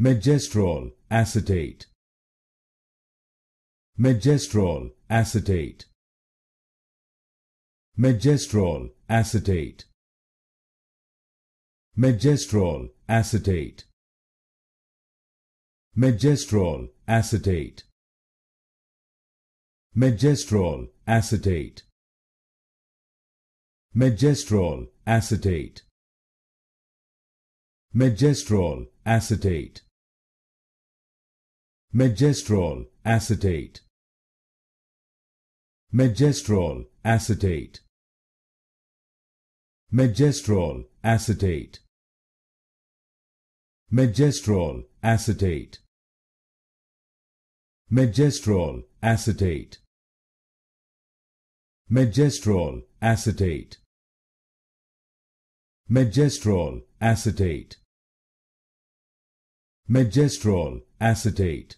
Megestrol acetate. Megestrol acetate. Megestrol acetate. Megestrol acetate. Megestrol acetate. Megestrol acetate. Megestrol acetate. Megestrol acetate. Megestrol acetate. Megestrol acetate. Megestrol acetate. Megestrol acetate. Megestrol acetate. Megestrol acetate. Megestrol acetate. Megestrol acetate.